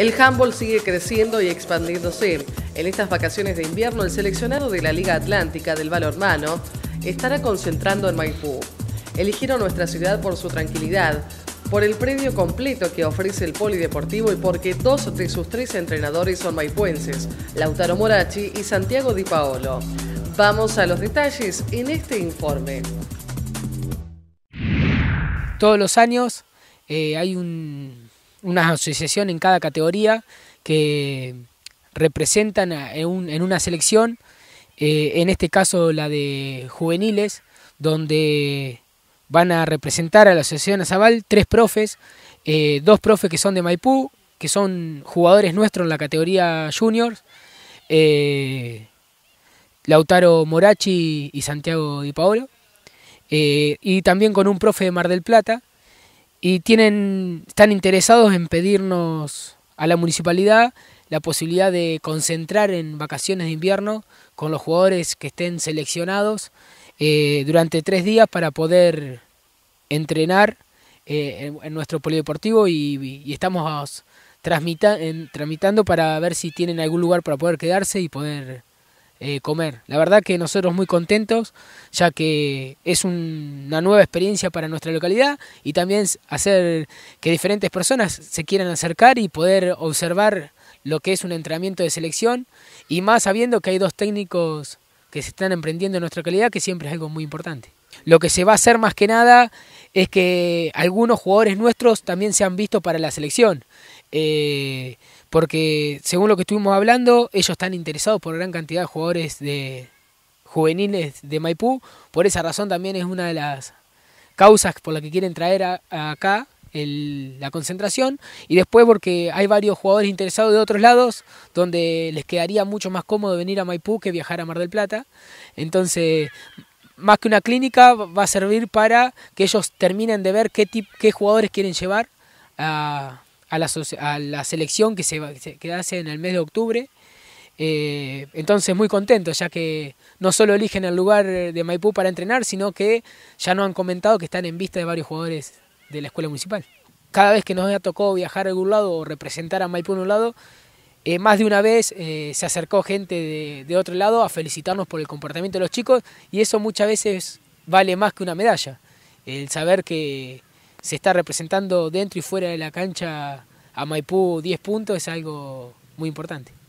El handball sigue creciendo y expandiéndose. En estas vacaciones de invierno, el seleccionado de la Liga Atlántica del Balonmano estará concentrando en Maipú. Eligieron nuestra ciudad por su tranquilidad, por el predio completo que ofrece el Polideportivo y porque dos de sus tres entrenadores son maipuenses, Lautaro Morachi y Santiago Di Paolo. Vamos a los detalles en este informe. Todos los años eh, hay un una asociación en cada categoría que representan en, una selección, eh, en este caso la de juveniles, donde van a representar a la Asociación Azabal tres profes, eh, dos profes que son de Maipú, que son jugadores nuestros en la categoría juniors, eh, Lautaro Morachi y Santiago Di Paolo, y también con un profe de Mar del Plata, y tienen, están interesados en pedirnos a la municipalidad la posibilidad de concentrar en vacaciones de invierno con los jugadores que estén seleccionados eh, durante tres días para poder entrenar eh, en, nuestro polideportivo y, estamos tramitando para ver si tienen algún lugar para poder quedarse y poder eh, comer. La verdad que nosotros muy contentos, ya que es una nueva experiencia para nuestra localidad y también hacer que diferentes personas se quieran acercar y poder observar lo que es un entrenamiento de selección y más sabiendo que hay dos técnicos que se están emprendiendo en nuestra localidad, que siempre es algo muy importante. Lo que se va a hacer más que nada es que algunos jugadores nuestros también se han visto para la selección. Eh, porque según lo que estuvimos hablando, ellos están interesados por gran cantidad de jugadores de juveniles de Maipú. Por esa razón también es una de las causas por las que quieren traer acá la concentración. Y después porque hay varios jugadores interesados de otros lados donde les quedaría mucho más cómodo venir a Maipú que viajar a Mar del Plata. Entonces más que una clínica, va a servir para que ellos terminen de ver qué, tip, qué jugadores quieren llevar a, a, la, selección que se, que hace en el mes de octubre. Eh, entonces muy contentos, ya que no solo eligen el lugar de Maipú para entrenar, sino que ya nos han comentado que están en vista de varios jugadores de la escuela municipal. Cada vez que nos ha tocado viajar a algún lado o representar a Maipú en un lado, eh, más de una vez eh, se acercó gente de, de, otro lado a felicitarnos por el comportamiento de los chicos y eso muchas veces vale más que una medalla. El saber que se está representando dentro y fuera de la cancha a Maipú 10 puntos es algo muy importante.